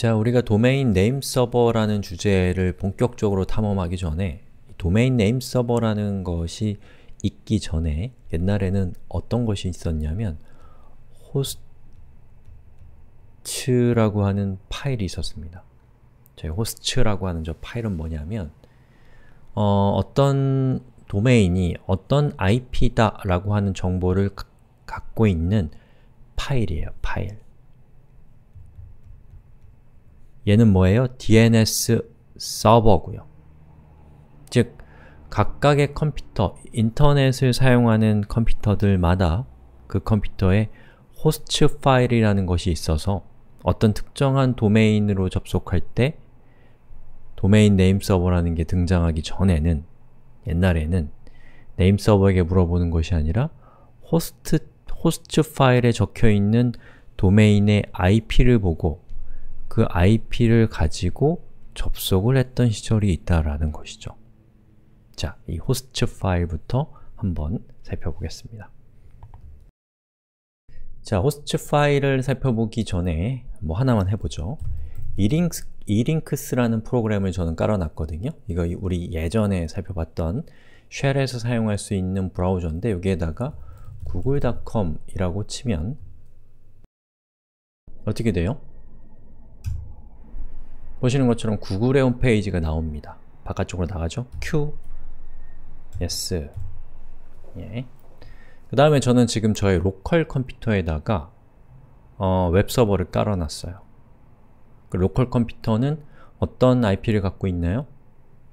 자, 우리가 도메인 네임 서버라는 주제를 본격적으로 탐험하기 전에 도메인 네임 서버라는 것이 있기 전에 옛날에는 어떤 것이 있었냐면 호스트라고 하는 파일이 있었습니다. 저 호스트라고 하는 저 파일은 뭐냐면 어, 떤 도메인이 어떤 IP다 라고 하는 정보를 가, 갖고 있는 파일이에요, 파일. 얘는 뭐예요? DNS 서버고요. 즉, 각각의 컴퓨터, 인터넷을 사용하는 컴퓨터들마다 그 컴퓨터에 호스트 파일이라는 것이 있어서 어떤 특정한 도메인으로 접속할 때 도메인 네임 서버라는 게 등장하기 전에는 옛날에는 네임 서버에게 물어보는 것이 아니라 호스트, 호스트 파일에 적혀있는 도메인의 IP를 보고 그 IP를 가지고 접속을 했던 시절이 있다라는 것이죠. 자, 이 호스트 파일부터 한번 살펴보겠습니다. 자, 호스트 파일을 살펴보기 전에 뭐 하나만 해보죠. 이링크, 이링크스라는 프로그램을 저는 깔아놨거든요. 이거 우리 예전에 살펴봤던 쉘에서 사용할 수 있는 브라우저인데 여기에다가 google.com이라고 치면 어떻게 돼요? 보시는 것처럼 구글의 홈페이지가 나옵니다. 바깥쪽으로 나가죠? Q S 예. 그 다음에 저는 지금 저의 로컬 컴퓨터에다가 어, 웹서버를 깔아놨어요. 그 로컬 컴퓨터는 어떤 IP를 갖고 있나요?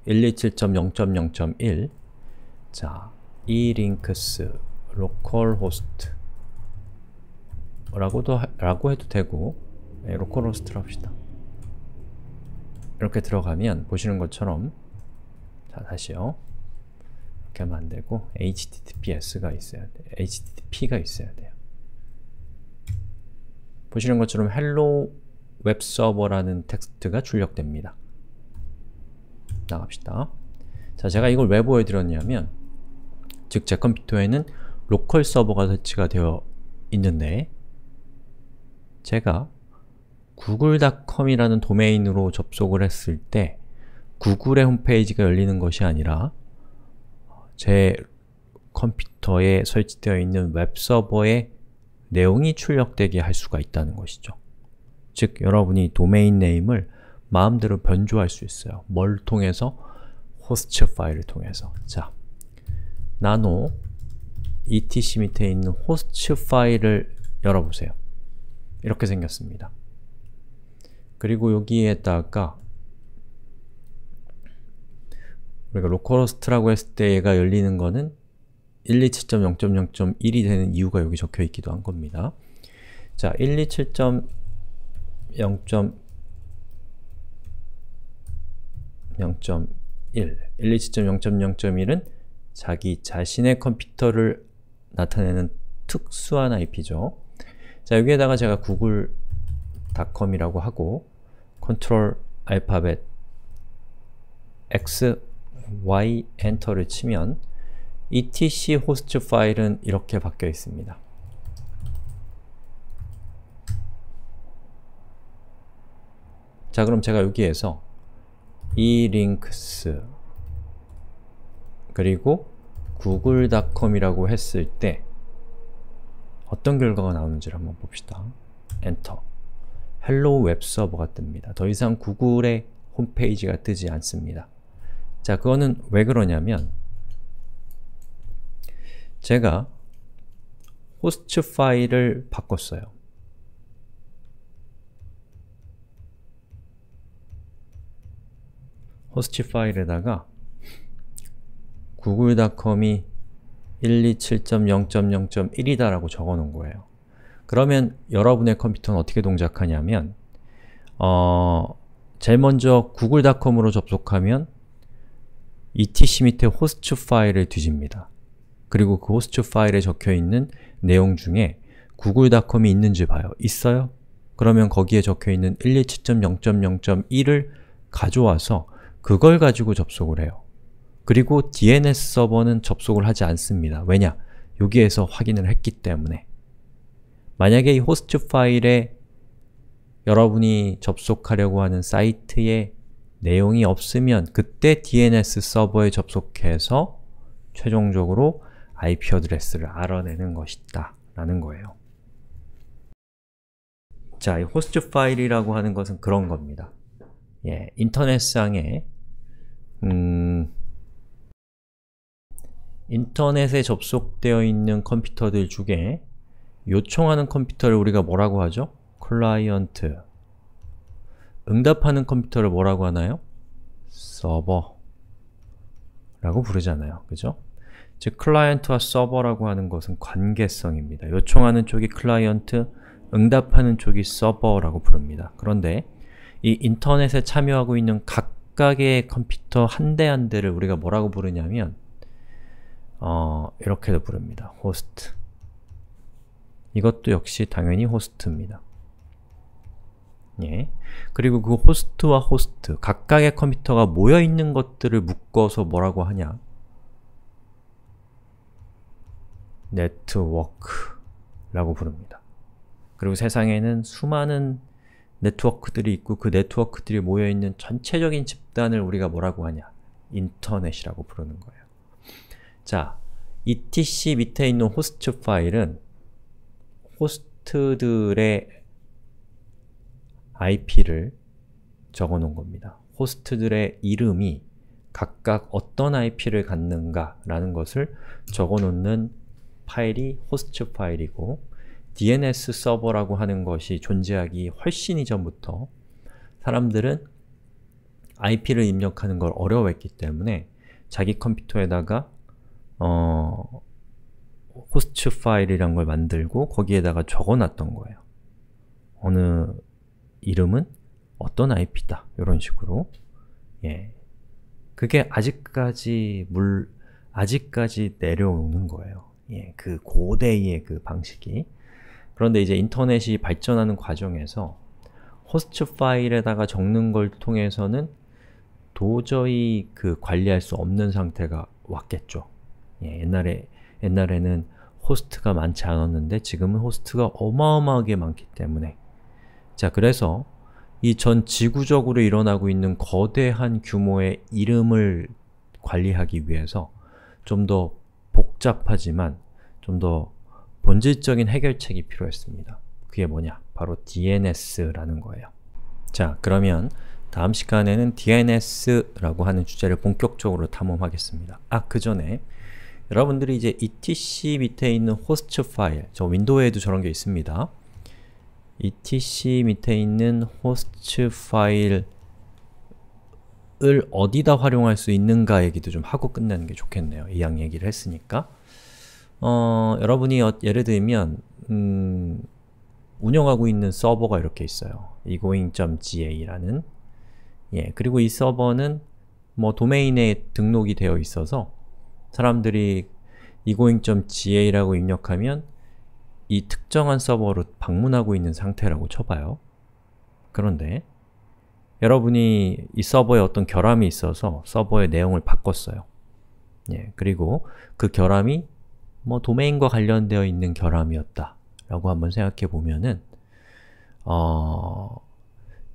127.0.0.1 자, elinks localhost 라고도 하, 라고 해도 되고 네, 예, localhost로 합시다. 이렇게 들어가면 보시는 것처럼 자 다시요 이렇게 하면 안되고 https가 있어야 돼 http가 있어야 돼요 보시는 것처럼 hello 웹 서버라는 텍스트가 출력됩니다 나갑시다 자 제가 이걸 왜 보여드렸냐면 즉 제 컴퓨터에는 로컬 서버가 설치가 되어 있는데 제가 구글닷컴이라는 도메인으로 접속을 했을 때 구글의 홈페이지가 열리는 것이 아니라 제 컴퓨터에 설치되어 있는 웹서버에 내용이 출력되게 할 수가 있다는 것이죠. 즉, 여러분이 도메인 네임을 마음대로 변조할 수 있어요. 뭘 통해서? 호스트 파일을 통해서. 자, 나노 etc 밑에 있는 호스트 파일을 열어보세요. 이렇게 생겼습니다. 그리고 여기에다가 우리가 로컬호스트라고 했을 때 얘가 열리는 거는 127.0.0.1이 되는 이유가 여기 적혀 있기도 한 겁니다. 자, 127.0.0.1 127.0.0.1은 자기 자신의 컴퓨터를 나타내는 특수한 IP죠. 자, 여기에다가 제가 구글 닷컴이라고 하고 컨트롤 알파벳 x, y 엔터를 치면 etc 호스트 파일은 이렇게 바뀌어 있습니다. 자 그럼 제가 여기에서 이 링크스 그리고 구글닷컴이라고 했을 때 어떤 결과가 나오는지를 한번 봅시다. 엔터 헬로우 웹 서버가 뜹니다. 더 이상 구글의 홈페이지가 뜨지 않습니다. 자, 그거는 왜 그러냐면 제가 호스트 파일을 바꿨어요. 호스트 파일에다가 구글닷컴이 127.0.0.1이다라고 적어놓은 거예요. 그러면 여러분의 컴퓨터는 어떻게 동작하냐면 어, 제일 먼저 구글닷컴으로 접속하면 etc 밑에 호스트 파일을 뒤집니다. 그리고 그 호스트 파일에 적혀있는 내용 중에 구글닷컴이 있는지 봐요. 있어요? 그러면 거기에 적혀있는 127.0.0.1을 가져와서 그걸 가지고 접속을 해요. 그리고 DNS 서버는 접속을 하지 않습니다. 왜냐? 여기에서 확인을 했기 때문에 만약에 이 호스트 파일에 여러분이 접속하려고 하는 사이트에 내용이 없으면 그때 DNS 서버에 접속해서 최종적으로 IP 어드레스를 알아내는 것이다 라는 거예요. 자, 이 호스트 파일이라고 하는 것은 그런 겁니다. 예, 인터넷상에 음, 인터넷에 접속되어 있는 컴퓨터들 중에 요청하는 컴퓨터를 우리가 뭐라고 하죠? 클라이언트 응답하는 컴퓨터를 뭐라고 하나요? 서버 라고 부르잖아요. 그죠? 즉, 클라이언트와 서버라고 하는 것은 관계성입니다. 요청하는 쪽이 클라이언트, 응답하는 쪽이 서버라고 부릅니다. 그런데 이 인터넷에 참여하고 있는 각각의 컴퓨터 한 대 한 대를 우리가 뭐라고 부르냐면 어, 이렇게도 부릅니다. 호스트 이것도 역시 당연히 호스트입니다. 예. 그리고 그 호스트와 호스트, 각각의 컴퓨터가 모여있는 것들을 묶어서 뭐라고 하냐? 네트워크라고 부릅니다. 그리고 세상에는 수많은 네트워크들이 있고 그 네트워크들이 모여있는 전체적인 집단을 우리가 뭐라고 하냐? 인터넷이라고 부르는 거예요. 자, etc 밑에 있는 호스트 파일은 호스트들의 IP를 적어 놓은 겁니다. 호스트들의 이름이 각각 어떤 IP를 갖는가 라는 것을 적어 놓는 파일이 호스트 파일이고 DNS 서버라고 하는 것이 존재하기 훨씬 이전부터 사람들은 IP를 입력하는 걸 어려워했기 때문에 자기 컴퓨터에다가 어, 호스트 파일이란 걸 만들고 거기에다가 적어놨던 거예요. 어느 이름은 어떤 IP다 이런 식으로 예 그게 아직까지 물 아직까지 내려오는 거예요. 예, 그 고대의 그 방식이 그런데 이제 인터넷이 발전하는 과정에서 호스트 파일에다가 적는 걸 통해서는 도저히 그 관리할 수 없는 상태가 왔겠죠. 예, 옛날에 옛날에는 호스트가 많지 않았는데 지금은 호스트가 어마어마하게 많기 때문에 자 그래서 이 전 지구적으로 일어나고 있는 거대한 규모의 이름을 관리하기 위해서 좀 더 복잡하지만 좀 더 본질적인 해결책이 필요했습니다. 그게 뭐냐? 바로 DNS라는 거예요. 자, 그러면 다음 시간에는 DNS라고 하는 주제를 본격적으로 탐험하겠습니다. 아, 그 전에 여러분들이 이제 etc 밑에 있는 호스트 파일, 저 윈도우에도 저런 게 있습니다. etc 밑에 있는 호스트 파일을 어디다 활용할 수 있는가 얘기도 좀 하고 끝내는 게 좋겠네요. 이 양 얘기를 했으니까. 어, 여러분이 어, 예를 들면 음, 운영하고 있는 서버가 이렇게 있어요. egoing.ga라는 예, 그리고 이 서버는 뭐 도메인에 등록이 되어 있어서 사람들이 egoing.ga라고 입력하면 이 특정한 서버로 방문하고 있는 상태라고 쳐봐요. 그런데 여러분이 이 서버에 어떤 결함이 있어서 서버의 내용을 바꿨어요. 예, 그리고 그 결함이 뭐 도메인과 관련되어 있는 결함이었다 라고 한번 생각해 보면은 어,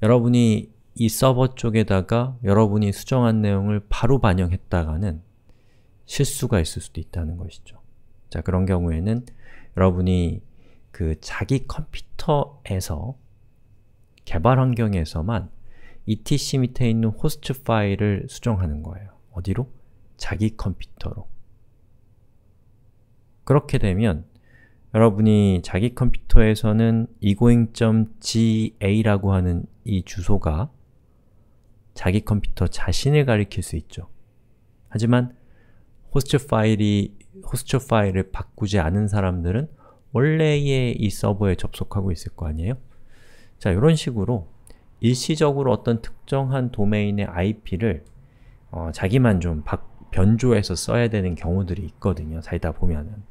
여러분이 이 서버 쪽에다가 여러분이 수정한 내용을 바로 반영했다가는 실수가 있을 수도 있다는 것이죠. 자, 그런 경우에는 여러분이 그 자기 컴퓨터에서 개발 환경에서만 etc 밑에 있는 호스트 파일을 수정하는 거예요. 어디로? 자기 컴퓨터로. 그렇게 되면 여러분이 자기 컴퓨터에서는 egoing.ga라고 하는 이 주소가 자기 컴퓨터 자신을 가리킬 수 있죠. 하지만 호스트 파일이 호스트 파일을 바꾸지 않은 사람들은 원래의 이 서버에 접속하고 있을 거 아니에요? 자, 이런 식으로 일시적으로 어떤 특정한 도메인의 IP를 어, 자기만 좀 바, 변조해서 써야 되는 경우들이 있거든요. 살다 보면은.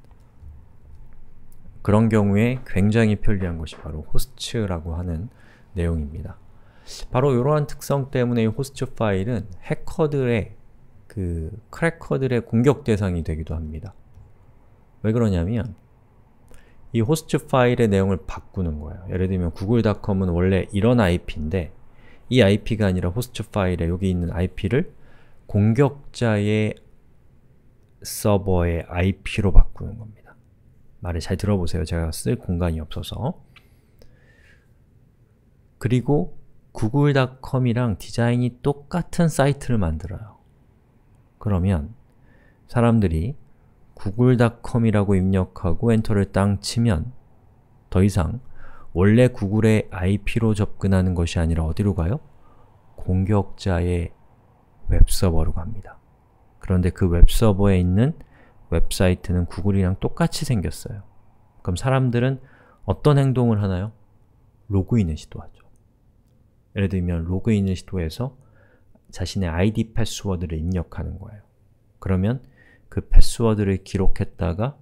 그런 경우에 굉장히 편리한 것이 바로 호스트라고 하는 내용입니다. 바로 이러한 특성 때문에 이 호스트 파일은 해커들의 그 크래커들의 공격 대상이 되기도 합니다. 왜 그러냐면 이 호스트 파일의 내용을 바꾸는 거예요. 예를 들면 구글닷컴은 원래 이런 IP인데 이 IP가 아니라 호스트 파일에 여기 있는 IP를 공격자의 서버의 IP로 바꾸는 겁니다. 말을 잘 들어보세요. 제가 쓸 공간이 없어서 그리고 구글닷컴이랑 디자인이 똑같은 사이트를 만들어요. 그러면 사람들이 구글닷컴이라고 입력하고 엔터를 땅 치면 더 이상 원래 구글의 IP로 접근하는 것이 아니라 어디로 가요? 공격자의 웹서버로 갑니다. 그런데 그 웹서버에 있는 웹사이트는 구글이랑 똑같이 생겼어요. 그럼 사람들은 어떤 행동을 하나요? 로그인을 시도하죠. 예를 들면 로그인을 시도해서 자신의 id 패스워드를 입력하는 거예요. 그러면 그 패스워드를 기록했다가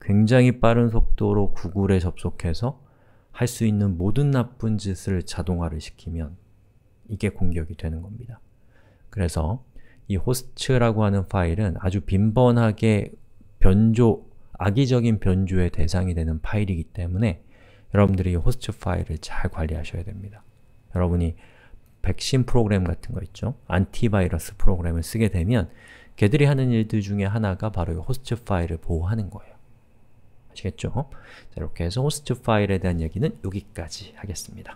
굉장히 빠른 속도로 구글에 접속해서 할 수 있는 모든 나쁜 짓을 자동화를 시키면 이게 공격이 되는 겁니다. 그래서 이 host라고 하는 파일은 아주 빈번하게 변조, 악의적인 변조의 대상이 되는 파일이기 때문에 여러분들이 host 파일을 잘 관리하셔야 됩니다. 여러분이 백신 프로그램 같은 거 있죠? 안티바이러스 프로그램을 쓰게 되면 걔들이 하는 일들 중에 하나가 바로 이 호스트 파일을 보호하는 거예요. 아시겠죠? 자, 이렇게 해서 호스트 파일에 대한 얘기는 여기까지 하겠습니다.